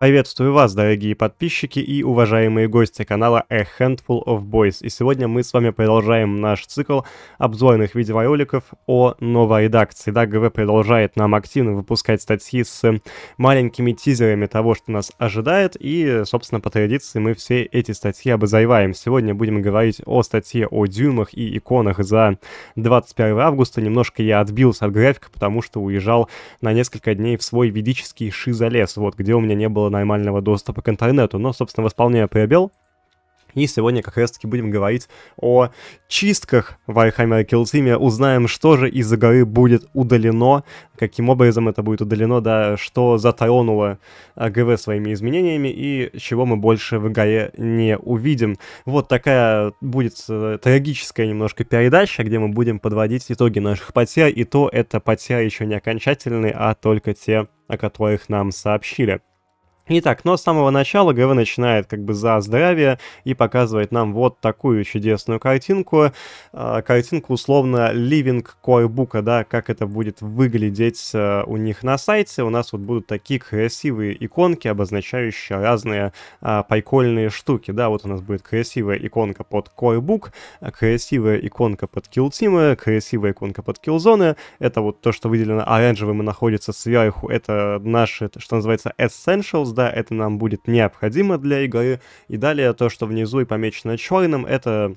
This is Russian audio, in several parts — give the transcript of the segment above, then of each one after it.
Приветствую вас, дорогие подписчики и уважаемые гости канала A Handful of Boys. И сегодня мы с вами продолжаем наш цикл обзорных видеороликов о новой редакции. Да, ГВ продолжает нам активно выпускать статьи с маленькими тизерами того, что нас ожидает. И, собственно, по традиции мы все эти статьи обозреваем. Сегодня будем говорить о статье о дюймах и иконах за 21 августа. Немножко я отбился от графика, потому что уезжал на несколько дней в свой ведический шизолес, вот где у меня не было нормального доступа к интернету, но, собственно, восполняя пробел, и сегодня как раз-таки будем говорить о чистках в Warhammer Killteam, узнаем, что же из игры будет удалено, каким образом это будет удалено, да, что затронуло ГВ своими изменениями и чего мы больше в игре не увидим. Вот такая будет э, трагическая немножко передача, где мы будем подводить итоги наших потерь, и то это потеря еще не окончательные, а только те, о которых нам сообщили. Итак, но с самого начала ГВ начинает как бы за здравие и показывает нам вот такую чудесную картинку. Э, картинку условно Living Corebook, да, как это будет выглядеть э, у них на сайте. У нас вот будут такие красивые иконки, обозначающие разные э, прикольные штуки. Да, вот у нас будет красивая иконка под Corebook, красивая иконка под Killteam, красивая иконка под Killzone. Это вот то, что выделено оранжевым и находится сверху. Это наши, что называется, Essentials, звезда, это нам будет необходимо для игры. И далее то, что внизу и помечено черным, это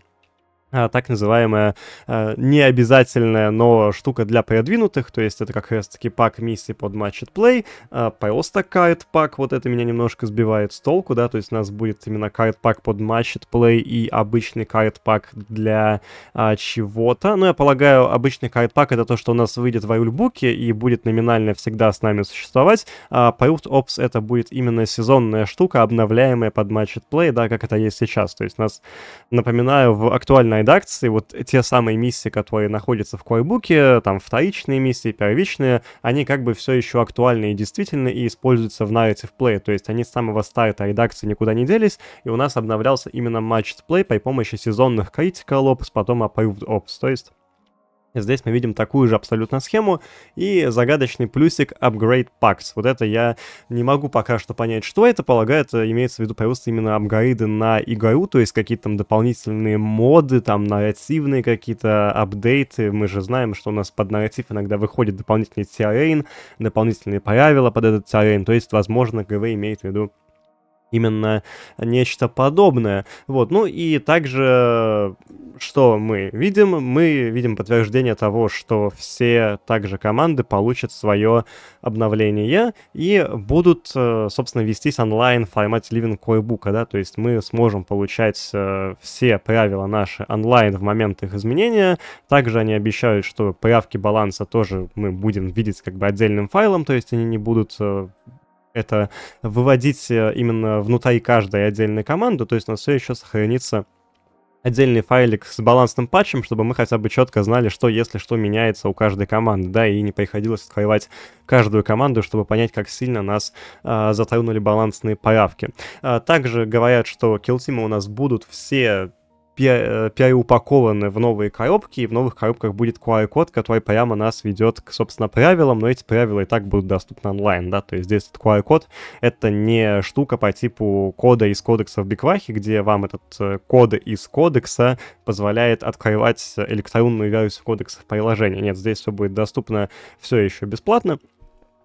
а, так называемая э, необязательная, но штука для продвинутых, то есть это как раз-таки пак миссий под Match at Play, а, просто карт пак, вот это меня немножко сбивает с толку, да, то есть у нас будет именно карт пак под Match Play и обычный карт пак для э, чего-то, но ну, я полагаю, обычный карт пак это то, что у нас выйдет в Айульбуке и будет номинально всегда с нами существовать, а Parut Ops это будет именно сезонная штука, обновляемая под Match Play, да, как это есть сейчас, то есть у нас, напоминаю, в актуальной редакции вот те самые миссии, которые находятся в койбуке, там вторичные миссии, первичные, они как бы все еще актуальны и действительны и используются в Narrative Play, то есть они с самого старта редакции никуда не делись, и у нас обновлялся именно матч плей при помощи сезонных Critical Ops, потом Approved Ops, то есть Здесь мы видим такую же абсолютно схему и загадочный плюсик Upgrade Packs. Вот это я не могу пока что понять, что это. полагает. имеется в виду, появился именно апгрейды на игру, то есть какие-то там дополнительные моды, там нарративные какие-то апдейты. Мы же знаем, что у нас под нарратив иногда выходит дополнительный террейн, дополнительные правила под этот террейн. То есть, возможно, ГВ имеет в виду именно нечто подобное. Вот, ну и также, что мы видим? Мы видим подтверждение того, что все также команды получат свое обновление и будут, э, собственно, вестись онлайн в формате Living Core да, то есть мы сможем получать э, все правила наши онлайн в момент их изменения. Также они обещают, что правки баланса тоже мы будем видеть как бы отдельным файлом, то есть они не будут э, это выводить э, именно внутри каждой отдельной команды, то есть у нас все еще сохранится отдельный файлик с балансным патчем, чтобы мы хотя бы четко знали, что если что меняется у каждой команды, да, и не приходилось открывать каждую команду, чтобы понять, как сильно нас э, затронули балансные правки. А также говорят, что киллтимы у нас будут все переупакованы э, в новые коробки, и в новых коробках будет QR-код, который прямо нас ведет к, собственно, правилам, но эти правила и так будут доступны онлайн, да, то есть здесь этот QR-код — это не штука по типу кода из кодекса в Биквахе, где вам этот э, код из кодекса позволяет открывать электронную версию кодекса в приложении. Нет, здесь все будет доступно все еще бесплатно,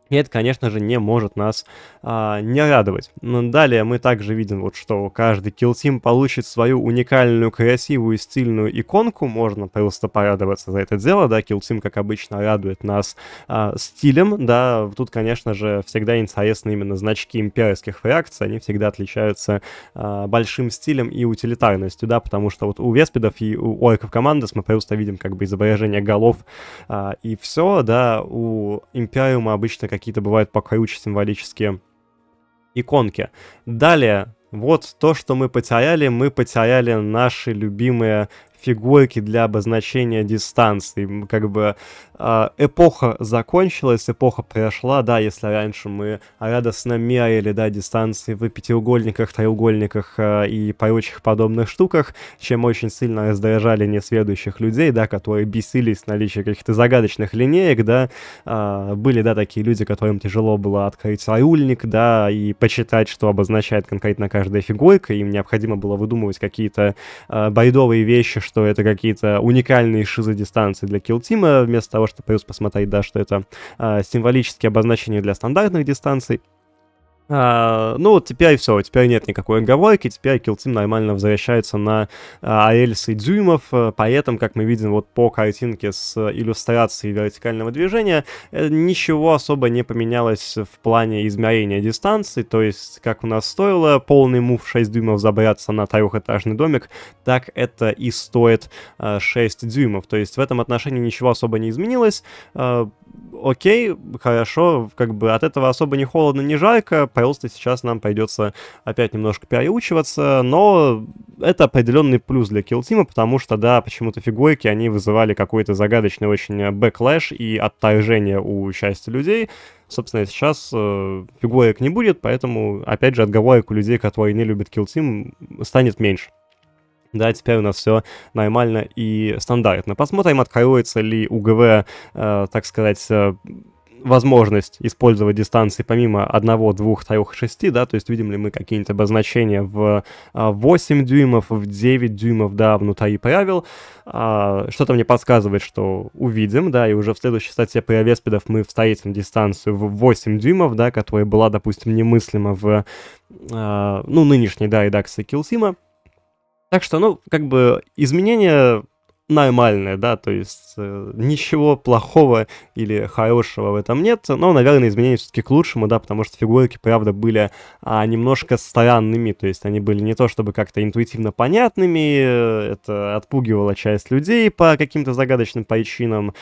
и это, конечно же, не может нас а, не радовать. Но далее мы также видим, вот, что каждый киллтим получит свою уникальную, красивую, стильную иконку. Можно просто порадоваться за это дело, да, киллтим, как обычно, радует нас а, стилем, да. Тут, конечно же, всегда интересны именно значки имперских фракций, они всегда отличаются а, большим стилем и утилитарностью, да, потому что вот у веспидов и у орков командос мы просто видим как бы изображение голов а, и все, да, у империума обычно какие-то бывают покруче символические иконки. Далее, вот то, что мы потеряли, мы потеряли наши любимые фигурки для обозначения дистанции. Как бы а, эпоха закончилась, эпоха прошла, да, если раньше мы радостно мерили, да, дистанции в пятиугольниках, треугольниках а, и прочих подобных штуках, чем очень сильно раздражали несведущих людей, да, которые бесились наличие каких-то загадочных линеек, да, а, были, да, такие люди, которым тяжело было открыть райульник, да, и почитать, что обозначает конкретно каждая фигурка, им необходимо было выдумывать какие-то бойдовые вещи, что это какие-то уникальные шизы дистанции для килтима, вместо того, чтобы просто посмотреть, да, что это э, символические обозначения для стандартных дистанций. А, ну, теперь все, теперь нет никакой отговорки, теперь Kill Team нормально возвращается на а, Аэльс и Дюймов, э, поэтому, как мы видим вот по картинке с иллюстрацией вертикального движения, э, ничего особо не поменялось в плане измерения дистанции, то есть, как у нас стоило полный мув 6 дюймов забраться на трехэтажный домик, так это и стоит а, э, 6 дюймов, то есть в этом отношении ничего особо не изменилось, а, окей, хорошо, как бы от этого особо не холодно, не жарко, пожалуйста, сейчас нам придется опять немножко переучиваться, но это определенный плюс для киллтима, потому что, да, почему-то фигурки, они вызывали какой-то загадочный очень бэклэш и отторжение у части людей, Собственно, сейчас э, фигурок не будет, поэтому, опять же, отговорок у людей, которые не любят киллтим, станет меньше. Да, теперь у нас все нормально и стандартно. Посмотрим, откроется ли УГВ, э, так сказать, э, возможность использовать дистанции помимо 1, 2, 3, 6, да, то есть видим ли мы какие-нибудь обозначения в 8 а, дюймов, в 9 дюймов, да, внутри правил. А, что-то мне подсказывает, что увидим, да, и уже в следующей статье про веспедов мы встретим дистанцию в 8 дюймов, да, которая была, допустим, немыслима в, а, ну, нынешней, да, редакции Килсима. Так что, ну, как бы изменения нормальная, да, то есть э, ничего плохого или хорошего в этом нет, но, наверное, изменения все-таки к лучшему, да, потому что фигурки, правда, были а, немножко странными, то есть они были не то чтобы как-то интуитивно понятными, э, это отпугивало часть людей по каким-то загадочным причинам,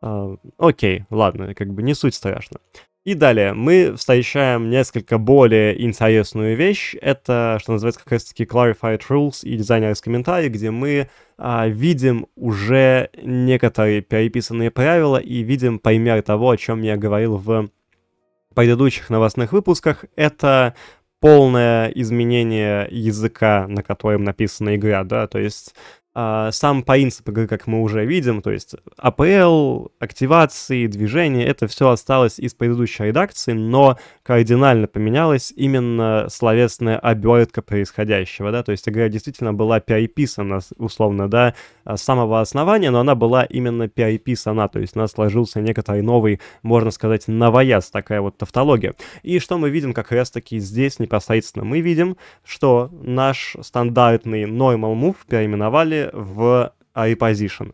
а, окей, ладно, как бы не суть страшно. И далее мы встречаем несколько более интересную вещь. Это, что называется, как раз-таки Clarified Rules и дизайнерский комментарий, где мы а, видим уже некоторые переписанные правила и видим пример того, о чем я говорил в предыдущих новостных выпусках. Это полное изменение языка, на котором написана игра, да, то есть а, сам принцип игры, как мы уже видим, то есть APL а активации, движения, это все осталось из предыдущей редакции, но кардинально поменялась именно словесная обертка происходящего, да, то есть игра действительно была переписана, условно, да, а, с самого основания, но она была именно переписана, то есть у нас сложился некоторый новый, можно сказать, новояз, такая вот тавтология. И что мы видим как раз-таки здесь непосредственно? Мы видим, что наш стандартный normal move переименовали в iPosition.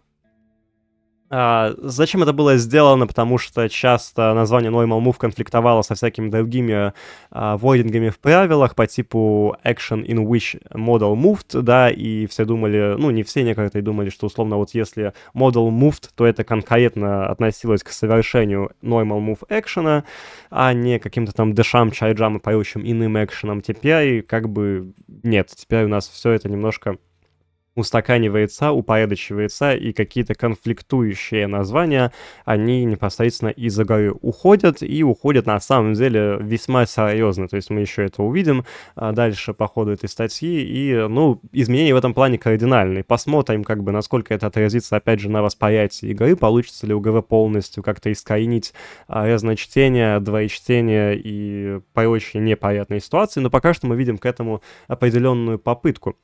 А, зачем это было сделано? Потому что часто название Normal Move конфликтовало со всякими другими а, вордингами в правилах по типу Action in which Model Moved, да, и все думали, ну, не все некоторые думали, что условно вот если Model Moved, то это конкретно относилось к совершению Normal Move Action, а не каким-то там дышам, чайджам и поющим иным экшеном. Теперь как бы нет, теперь у нас все это немножко устаканивается, упорядочивается, и какие-то конфликтующие названия, они непосредственно из игры уходят, и уходят на самом деле весьма серьезно, то есть мы еще это увидим а, дальше по ходу этой статьи, и, ну, изменения в этом плане кардинальные. Посмотрим, как бы, насколько это отразится, опять же, на восприятии игры, получится ли у ГВ полностью как-то искоренить а, разночтение, двоечтение и прочие непонятные ситуации, но пока что мы видим к этому определенную попытку.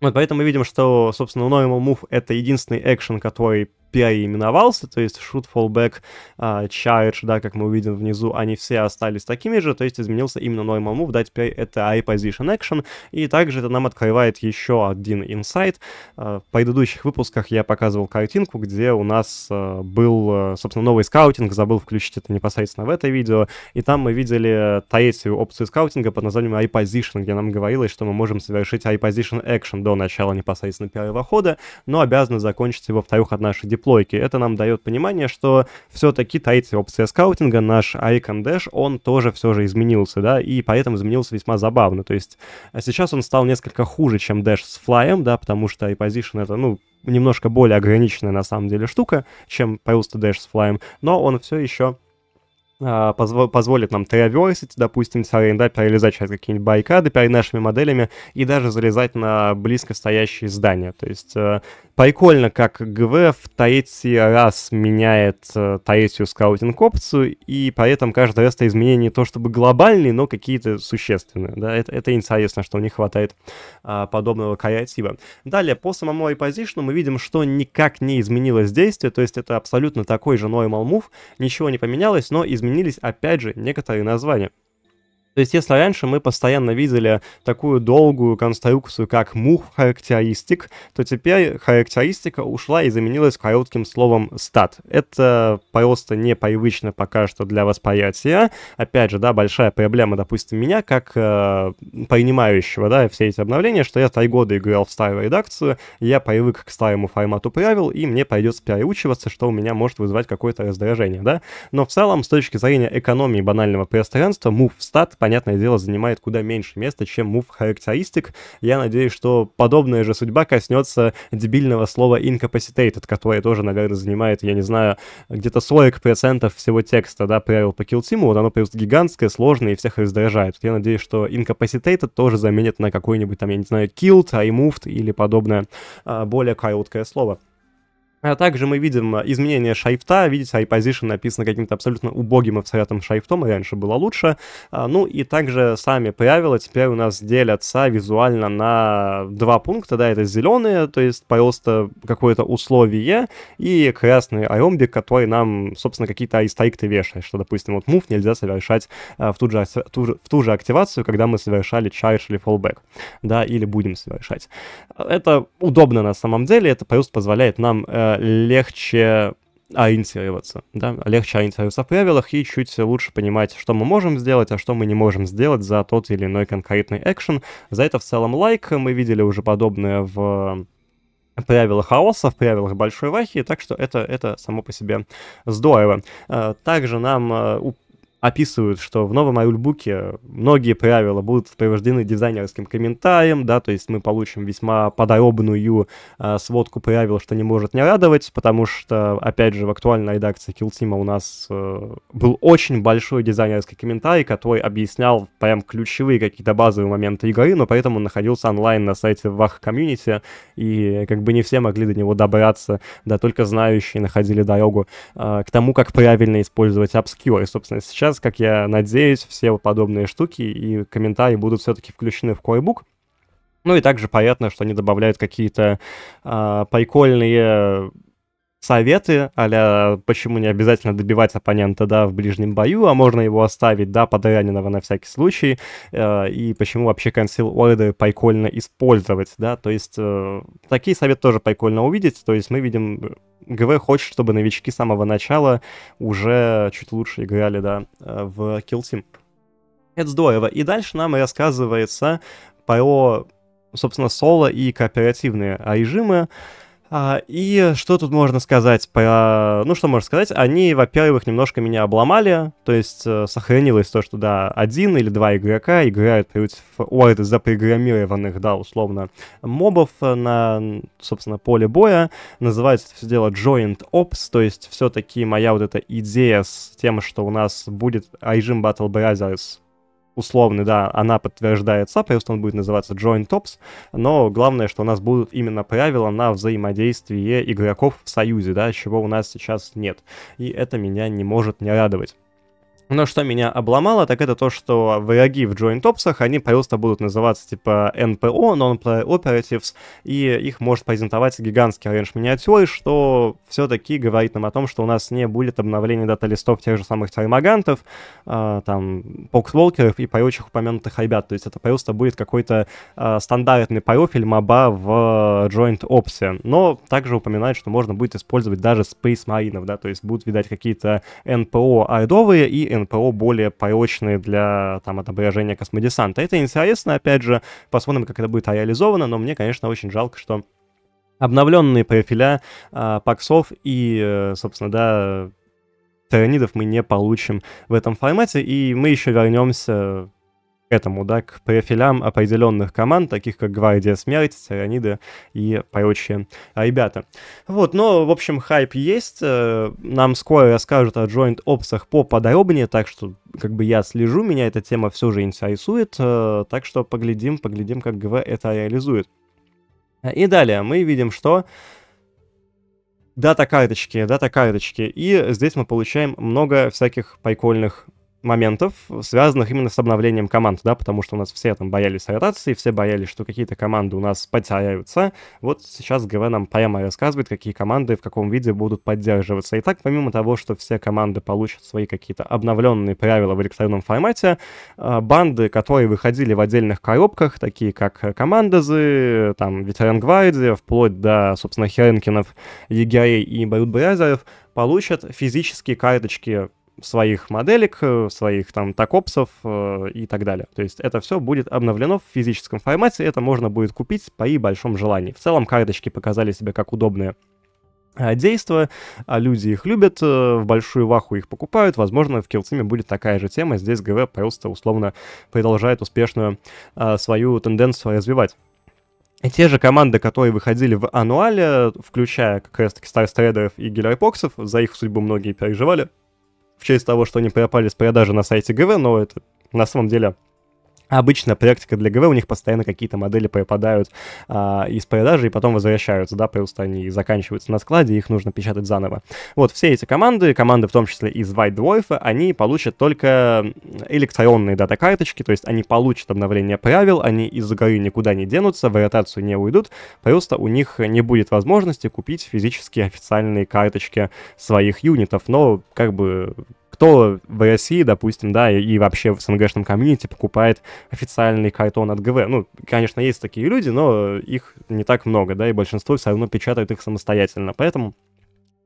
Вот поэтому мы видим, что, собственно, у More Move — это единственный экшен, который переименовался, то есть shoot, fallback, а, charge, да, как мы увидим внизу, они все остались такими же, то есть изменился именно normal move, да, теперь это iPosition action, и также это нам открывает еще один инсайт. А, в предыдущих выпусках я показывал картинку, где у нас а, был, собственно, новый скаутинг, забыл включить это непосредственно в это видео, и там мы видели третью опцию скаутинга под названием iPosition, где нам говорилось, что мы можем совершить iPosition action до начала непосредственно первого хода, но обязаны закончить его в вторых от нашей переплойки. Это нам дает понимание, что все-таки таится опция скаутинга, наш Icon Dash, он тоже все же изменился, да, и поэтому изменился весьма забавно. То есть а сейчас он стал несколько хуже, чем Dash с флаем, да, потому что iPosition это, ну, немножко более ограниченная на самом деле штука, чем появился Dash с флаем, но он все еще а, позволит нам траверсить, допустим, террейн, да, перелезать через какие-нибудь байкады перед нашими моделями и даже залезать на близко стоящие здания. То есть э, прикольно, как ГВ в третий раз меняет э, третью скаутинг-опцию, и поэтому этом каждый раз это изменения не то чтобы глобальные, но какие-то существенные. Да? Это, это интересно, что у них хватает э, подобного креатива. Далее, по самому репозишну мы видим, что никак не изменилось действие, то есть это абсолютно такой же normal move, ничего не поменялось, но изменилось изменились опять же некоторые названия. То есть, если раньше мы постоянно видели такую долгую конструкцию, как move характеристик, то теперь характеристика ушла и заменилась коротким словом стат. Это просто непривычно пока что для восприятия. Опять же, да, большая проблема, допустим, меня, как э, принимающего, да, все эти обновления, что я три года играл в старую редакцию, я привык к старому формату правил, и мне придется переучиваться, что у меня может вызвать какое-то раздражение, да. Но в целом, с точки зрения экономии банального пространства, move stat, понятно, понятное дело, занимает куда меньше места, чем move характеристик. Я надеюсь, что подобная же судьба коснется дебильного слова incapacitated, которое тоже, наверное, занимает, я не знаю, где-то 40% всего текста, да, правил по килтиму. Вот оно просто гигантское, сложное и всех раздражает. Вот я надеюсь, что incapacitated тоже заменит на какой-нибудь там, я не знаю, killed, removed или подобное а, более короткое слово. А также мы видим а, изменение шрифта, видите, iPosition написано каким-то абсолютно убогим и всратым шрифтом, раньше было лучше. А, ну и также сами правила теперь у нас делятся визуально на два пункта, да, это зеленые, то есть просто какое-то условие, и красный айомбик который нам, собственно, какие-то айстрикты вешает, что, допустим, вот move нельзя совершать а, в ту же, в ту же активацию, когда мы совершали charge или fallback, да, или будем совершать. Это удобно на самом деле, это просто позволяет нам э, легче ориентироваться, да, легче ориентироваться в правилах и чуть лучше понимать, что мы можем сделать, а что мы не можем сделать за тот или иной конкретный экшен. За это в целом лайк, мы видели уже подобное в правилах хаоса, в правилах большой вахи, так что это, это само по себе здорово. Э, также нам э, описывают, что в новом айлбуке многие правила будут сопровождены дизайнерским комментарием, да, то есть мы получим весьма подробную э, сводку правил, что не может не радовать, потому что, опять же, в актуальной редакции Kill Килтима у нас э, был очень большой дизайнерский комментарий, который объяснял прям ключевые какие-то базовые моменты игры, но поэтому он находился онлайн на сайте вах комьюнити, и как бы не все могли до него добраться, да, только знающие находили дорогу э, к тому, как правильно использовать обскюр. И, собственно, сейчас сейчас, как я надеюсь, все подобные штуки и комментарии будут все-таки включены в Койбук. Ну и также понятно, что они добавляют какие-то э, прикольные советы, а почему не обязательно добивать оппонента, да, в ближнем бою, а можно его оставить, да, подраненного на всякий случай, э, и почему вообще консил орды прикольно использовать, да, то есть э, такие советы тоже прикольно увидеть, то есть мы видим, ГВ хочет, чтобы новички с самого начала уже чуть лучше играли, да, э, в Kill Team. Это здорово. И дальше нам рассказывается про, собственно, соло и кооперативные режимы, а, и что тут можно сказать? По... Ну, что можно сказать? Они, во-первых, немножко меня обломали, то есть э, сохранилось то, что, да, один или два игрока играют против орды запрограммированных, да, условно, мобов на, собственно, поле боя. Называется это все дело Joint Ops, то есть все-таки моя вот эта идея с тем, что у нас будет режим Battle Brothers условный, да, она подтверждает SAP, просто он будет называться Join Tops, но главное, что у нас будут именно правила на взаимодействие игроков в союзе, да, чего у нас сейчас нет. И это меня не может не радовать. Но что меня обломало, так это то, что враги в Joint Ops'ах они просто будут называться типа NPO, Non-Player Operatives, и их может презентовать гигантский рейндж миниатюры, что все-таки говорит нам о том, что у нас не будет обновления дата-листов тех же самых термагантов, э, а, там, поксволкеров и прочих упомянутых ребят. То есть это просто будет какой-то э, стандартный профиль моба в Joint Ops'е. Но также упоминает, что можно будет использовать даже Space Marines, да, то есть будут, видать, какие-то NPO айдовые и НПО более паечные для там, отображения космодесанта. Это интересно, опять же, посмотрим, как это будет реализовано, но мне, конечно, очень жалко, что обновленные профиля э, паксов и, э, собственно, да, тиранидов мы не получим в этом формате, и мы еще вернемся этому, да, к профилям определенных команд, таких как Гвардия Смерть, Цираниды и прочие а, ребята. Вот, но, в общем, хайп есть, э, нам скоро расскажут о Joint Ops поподробнее, так что, как бы, я слежу, меня эта тема все же интересует, э, так что поглядим, поглядим, как ГВ это реализует. И далее мы видим, что дата карточки, дата карточки. И здесь мы получаем много всяких прикольных моментов, связанных именно с обновлением команд, да, потому что у нас все там боялись ротации, все боялись, что какие-то команды у нас потеряются. Вот сейчас ГВ нам прямо рассказывает, какие команды в каком виде будут поддерживаться. Итак, помимо того, что все команды получат свои какие-то обновленные правила в электронном формате, а, банды, которые выходили в отдельных коробках, такие как Командозы, там, Ветеран Гвардия, вплоть до, собственно, Херенкинов, Егерей а и Брюдбрязеров, получат физические карточки своих моделек, э, своих там такопсов э, и так далее. То есть это все будет обновлено в физическом формате, это можно будет купить по и большому желанию. В целом карточки показали себя как удобные э, действия, а люди их любят, в большую ваху их покупают, возможно, в Килциме будет такая же тема, здесь ГВ просто условно продолжает успешную а, свою тенденцию развивать. И те же команды, которые выходили в ануале, включая как раз таки Старстрейдеров и Гиллерпоксов, за их судьбу многие переживали, в честь того, что они пропали с продажи на сайте ГВ, но это на самом деле Обычно практика для ГВ, у них постоянно какие-то модели попадают а, из продажи и потом возвращаются, да, просто они заканчиваются на складе, их нужно печатать заново. Вот все эти команды, команды в том числе из White Dwarf, они получат только электронные дата-карточки, то есть они получат обновление правил, они из игры никуда не денутся, в ротацию не уйдут, просто у них не будет возможности купить физические официальные карточки своих юнитов, но как бы кто в России, допустим, да, и, вообще в СНГшном комьюнити покупает официальный картон от ГВ. Ну, конечно, есть такие люди, но их не так много, да, и большинство все равно печатают их самостоятельно. Поэтому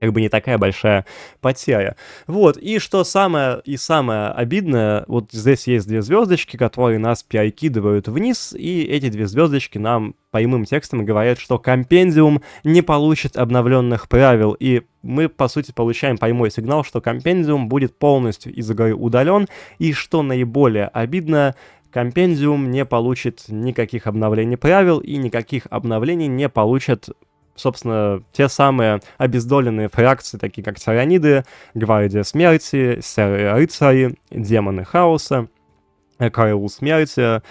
как бы не такая большая потеря. Вот, и что самое и самое обидное, вот здесь есть две звездочки, которые нас перекидывают вниз, и эти две звездочки нам прямым текстом говорят, что компендиум не получит обновленных правил, и мы, по сути, получаем прямой сигнал, что компендиум будет полностью из игры удален, и что наиболее обидно, компендиум не получит никаких обновлений правил, и никаких обновлений не получат собственно, те самые обездоленные фракции, такие как Тираниды, Гвардия Смерти, Серые Рыцари, Демоны Хаоса, э, Караул Смерти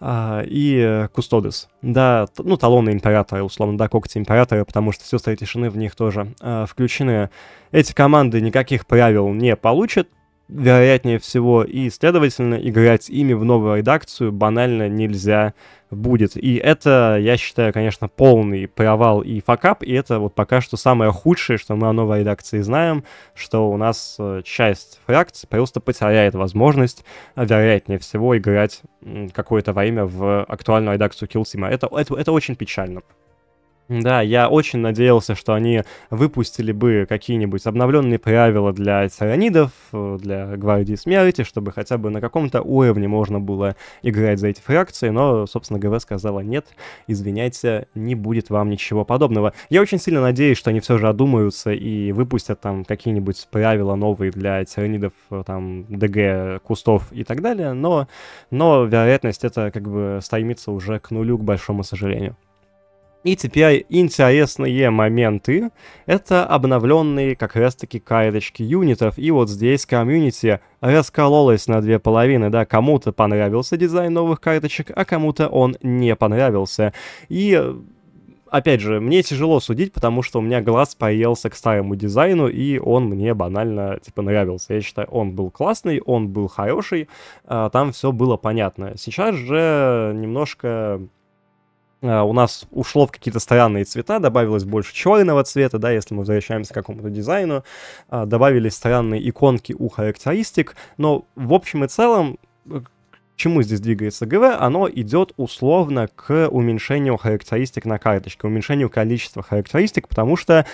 а, э, и Кустодес. Да, ну, талоны Императора, условно, да, когти Императора, потому что сестры тишины в них тоже э, включены. Эти команды никаких правил не получат, вероятнее всего, и, следовательно, играть ими в новую редакцию банально нельзя будет. И это, я считаю, конечно, полный провал и факап, и это вот пока что самое худшее, что мы о новой редакции знаем, что у нас э, часть фракций просто потеряет возможность, э, вероятнее всего, играть какое-то время в актуальную редакцию Килсима. Это, это, это очень печально. Да, я очень надеялся, что они выпустили бы какие-нибудь обновленные правила для тиранидов, э, для Гвардии Смерти, чтобы хотя бы на каком-то уровне можно было играть за эти фракции, но, собственно, ГВ сказала нет, извиняйте, не будет вам ничего подобного. Я очень сильно надеюсь, что они все же одумаются и выпустят там какие-нибудь правила новые для тиранидов, э, там, ДГ, кустов и так далее, но, но вероятность это как бы стремится уже к нулю, к большому сожалению. И теперь интересные моменты — это обновленные как раз-таки каирочки юнитов, и вот здесь комьюнити раскололось на две половины, да, кому-то понравился дизайн новых карточек, а кому-то он не понравился. И опять же, мне тяжело судить, потому что у меня глаз поелся к старому дизайну, и он мне банально, типа, нравился. Я считаю, он был классный, он был хороший, а там все было понятно. Сейчас же немножко а, у нас ушло в какие-то странные цвета, добавилось больше черного цвета, да, если мы возвращаемся к какому-то дизайну, а, добавились странные иконки у характеристик, но в общем и целом э, чему здесь двигается ГВ, оно идет условно к уменьшению характеристик на карточке, уменьшению количества характеристик, потому что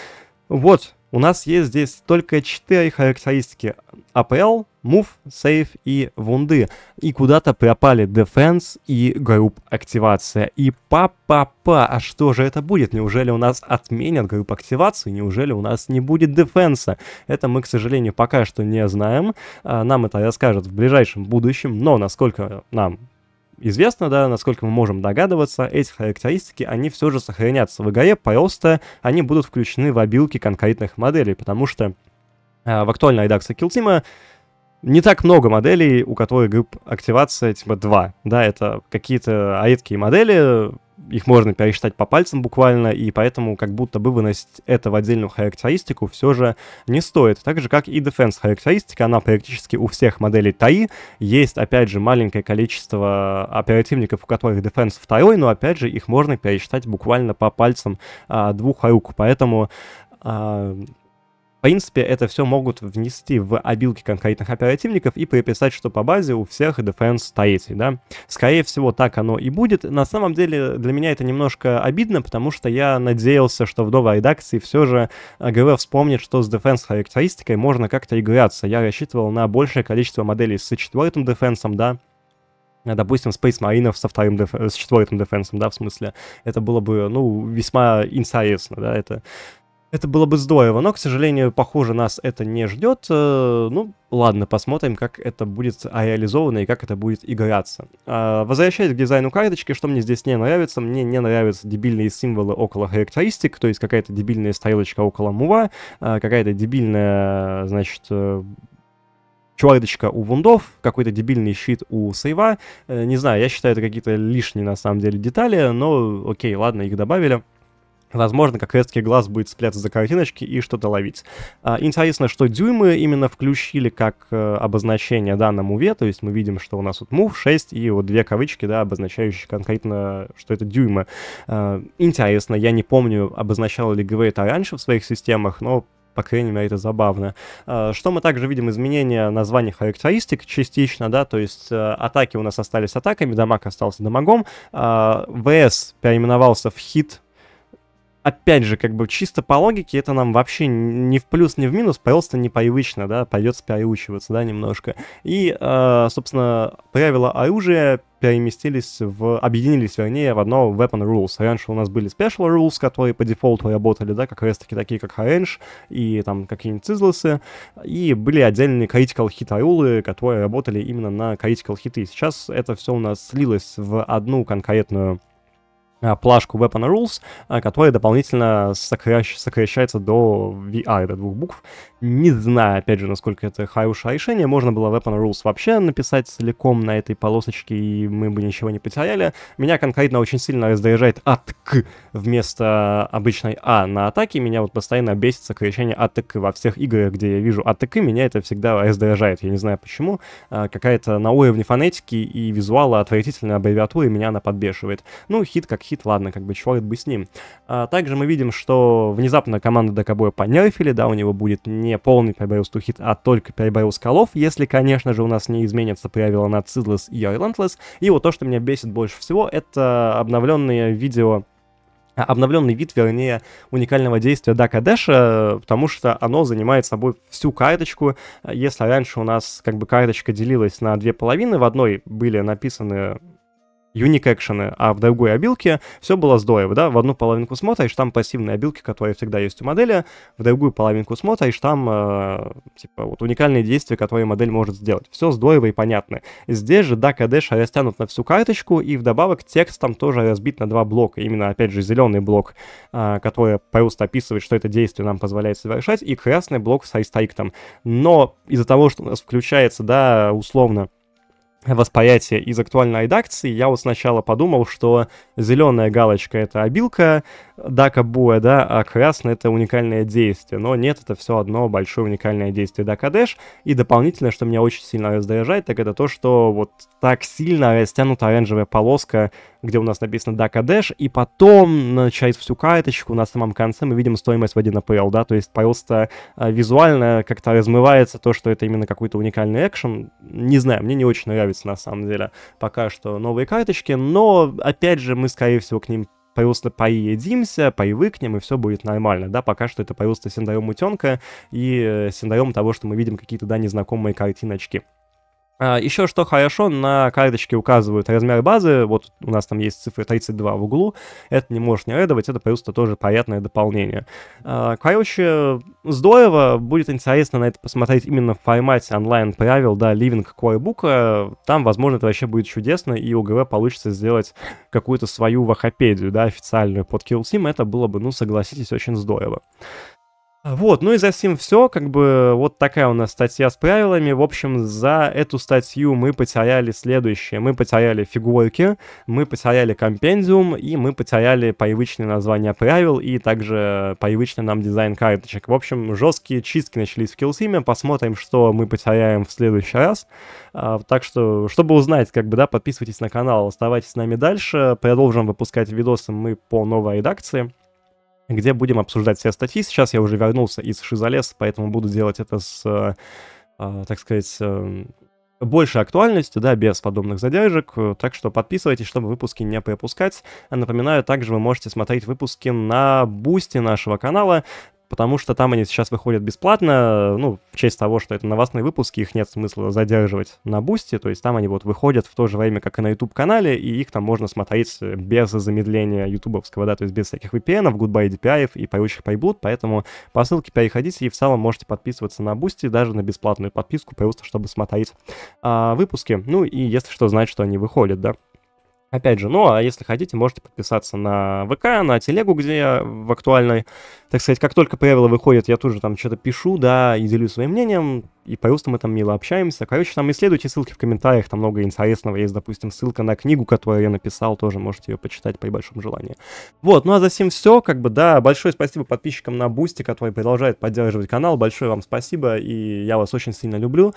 вот у нас есть здесь только 4 характеристики. APL, Move, Save и Вунды. И куда-то пропали Defense и Group Активация. И па-па-па, а что же это будет? Неужели у нас отменят Group Активацию? Неужели у нас не будет Дефенса? Это мы, к сожалению, пока что не знаем. А, нам это расскажут в ближайшем будущем, но насколько нам известно, да, насколько мы можем догадываться, эти характеристики, они все же сохранятся в игре, просто они будут включены в обилки конкретных моделей, потому что э, в актуальной редакции Килтима не так много моделей, у которых групп активация типа 2. Да, это какие-то редкие модели, их можно пересчитать по пальцам буквально, и поэтому как будто бы выносить это в отдельную характеристику все же не стоит. Так же, как и Defense характеристика, она практически у всех моделей ТАИ. Есть, опять же, маленькое количество оперативников, у которых Defense второй, но, опять же, их можно пересчитать буквально по пальцам а, двух рук. Поэтому а, принципе, это все могут внести в обилки конкретных оперативников и приписать, что по базе у всех Defense 3, да. Скорее всего, так оно и будет. На самом деле, для меня это немножко обидно, потому что я надеялся, что в новой редакции все же э, ГВ вспомнит, что с Defense характеристикой можно как-то играться. Я рассчитывал на большее количество моделей с четвертым Defense, да, э, допустим, Space Marine со вторым, деф... Э, с четвертым дефенсом, да, в смысле, это было бы, ну, весьма интересно, да, это это было бы здорово, но, к сожалению, похоже, нас это не ждет. Э, ну, ладно, посмотрим, как это будет реализовано и как это будет играться. А, возвращаясь к дизайну карточки, что мне здесь не нравится? Мне не нравятся дебильные символы около характеристик, то есть какая-то дебильная стрелочка около мува, а, какая-то дебильная, значит, э, чуардочка у вундов, какой-то дебильный щит у сейва. Э, не знаю, я считаю, это какие-то лишние, на самом деле, детали, но окей, ладно, их добавили. Возможно, как эстский глаз будет цепляться за картиночки и что-то ловить. А, интересно, что дюймы именно включили как э, обозначение данному ве, то есть мы видим, что у нас вот МУВ 6 и вот две кавычки, да, обозначающие конкретно, что это дюймы. А, интересно, я не помню, обозначал ли ГВ это раньше в своих системах, но по крайней мере, это забавно. А, что мы также видим? Изменение названий характеристик частично, да, то есть э, атаки у нас остались атаками, дамаг остался дамагом, ВС а, переименовался в хит, опять же, как бы чисто по логике это нам вообще ни в плюс, ни в минус, просто не привычно, да, придется переучиваться, да, немножко. И, э, собственно, правила оружия переместились в... объединились, вернее, в одно Weapon Rules. Раньше у нас были Special Rules, которые по дефолту работали, да, как раз-таки такие, как Range и там какие-нибудь Cizles'ы, и были отдельные Critical Hit Rule, которые работали именно на Critical Hit. сейчас это все у нас слилось в одну конкретную Э, плашку Weapon Rules, э, которая дополнительно сокращается до VR, до а, двух букв, не знаю, опять же, насколько это хорошее решение. Можно было Weapon Rules вообще написать целиком на этой полосочке, и мы бы ничего не потеряли. Меня конкретно очень сильно раздражает от к вместо обычной а на атаке. Меня вот постоянно бесит крещение от во всех играх, где я вижу от меня это всегда раздражает. Я не знаю почему. А, какая-то на уровне фонетики и визуала отвратительная аббревиатура, меня она подбешивает. Ну, хит как хит, ладно, как бы чувак бы с ним. А, также мы видим, что внезапно команда Дакабоя понерфили, да, у него будет не не полный Paybails to Hit, а только Paybails колов, если, конечно же, у нас не изменятся правила на Seedless и Relentless. И вот то, что меня бесит больше всего, это обновленные видео а, обновленный вид, вернее, уникального действия Дака Дэша, потому что оно занимает собой всю карточку. Э, если раньше у нас как бы карточка делилась на две половины, в одной были написаны unique экшены, а в другой обилке все было здорово, да, в одну половинку смотришь, там пассивные обилки, которые всегда есть у модели, в другую половинку смотришь, там, э, типа, вот уникальные действия, которые модель может сделать. Все здорово и понятно. Здесь же, да, кадеши растянут на всю карточку, и вдобавок текст там тоже разбит на два блока, именно, опять же, зеленый блок, э, который просто описывает, что это действие нам позволяет совершать, и красный блок с хайстайктом. Но из-за того, что у нас включается, да, условно, восприятие из актуальной редакции, я вот сначала подумал, что зеленая галочка — это обилка, Дакабуэ, да, а красный — это уникальное действие. Но нет, это все одно большое уникальное действие Дакадеш. И дополнительное, что меня очень сильно раздражает, так это то, что вот так сильно растянута оранжевая полоска, где у нас написано Дакадеш, и потом через всю карточку на самом конце мы видим стоимость в 1 APL, да, то есть просто а, визуально как-то размывается то, что это именно какой-то уникальный экшен. Не знаю, мне не очень нравится на самом деле пока что новые карточки, но, опять же, мы, скорее всего, к ним поюсты поедимся, поевыкнем, и все будет нормально, да, пока что это поюсты синдаем утенка и э, синдаем того, что мы видим какие-то, да, незнакомые картиночки. А, Еще что хорошо, на карточке указывают размер базы, вот у нас там есть цифра 32 в углу, это не может не радовать, это просто тоже приятное дополнение. А, короче, здорово, будет интересно на это посмотреть именно в формате онлайн-правил, да, Living Corebook, а, там, возможно, это вообще будет чудесно, и у ГВ получится сделать какую-то свою вахопедию, да, официальную под Kill Team, это было бы, ну, согласитесь, очень здорово. Вот, ну и за всем все, как бы вот такая у нас статья с правилами. В общем, за эту статью мы потеряли следующее. Мы потеряли фигурки, мы потеряли компендиум, и мы потеряли привычные названия правил, и также привычный нам дизайн карточек. В общем, жесткие чистки начались в килсиме, посмотрим, что мы потеряем в следующий раз. А, так что, чтобы узнать, как бы, да, подписывайтесь на канал, оставайтесь с нами дальше, продолжим выпускать видосы мы по новой редакции где будем обсуждать все статьи. Сейчас я уже вернулся из Шизалес, поэтому буду делать это с, а, так сказать, эм, большей актуальностью, да, без подобных задержек. Так что подписывайтесь, чтобы выпуски не пропускать. напоминаю, также вы можете смотреть выпуски на бусте нашего канала потому что там они сейчас выходят бесплатно, ну, в честь того, что это новостные выпуски, их нет смысла задерживать на Бусти, то есть там они вот выходят в то же время, как и на YouTube-канале, и их там можно смотреть э, без замедления ютубовского, да, то есть без всяких VPN, Goodbye DPI и поющих Payblue, поэтому по ссылке переходите и в целом можете подписываться на Бусти, даже на бесплатную подписку, просто чтобы смотреть а, выпуски, ну и если что, знать, что они выходят, да. Опять же, ну, а если хотите, можете подписаться на ВК, на телегу, где я в актуальной, так сказать, как только правило выходит, я тут же там что-то пишу, да, и делюсь своим мнением, и по-русски мы там мило общаемся. Короче, там исследуйте ссылки в комментариях, там много интересного. Есть, допустим, ссылка на книгу, которую я написал, тоже можете ее почитать при большом желании. Вот, ну а за всем все, как бы, да, большое спасибо подписчикам на Бусти, которые продолжают поддерживать канал, большое вам спасибо, и я вас очень сильно люблю.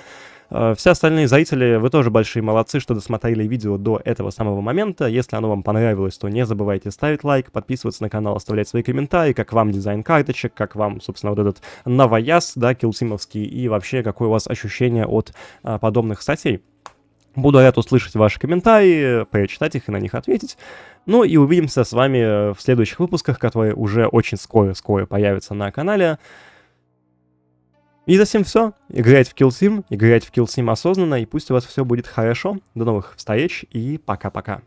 Э, все остальные зрители, вы тоже большие молодцы, что досмотрели видео до этого самого момента. Если оно вам понравилось, то не забывайте ставить лайк, подписываться на канал, оставлять свои комментарии, как вам дизайн карточек, как вам, собственно, вот этот новояз, да, килсимовский, и вообще, как какое у вас ощущение от а, подобных статей. Буду рад услышать ваши комментарии, прочитать их и на них ответить. Ну и увидимся с вами в следующих выпусках, которые уже очень скоро-скоро появятся на канале. И за всем все. Играть в Kill Team, играть в Kill Team осознанно, и пусть у вас все будет хорошо. До новых встреч и пока-пока.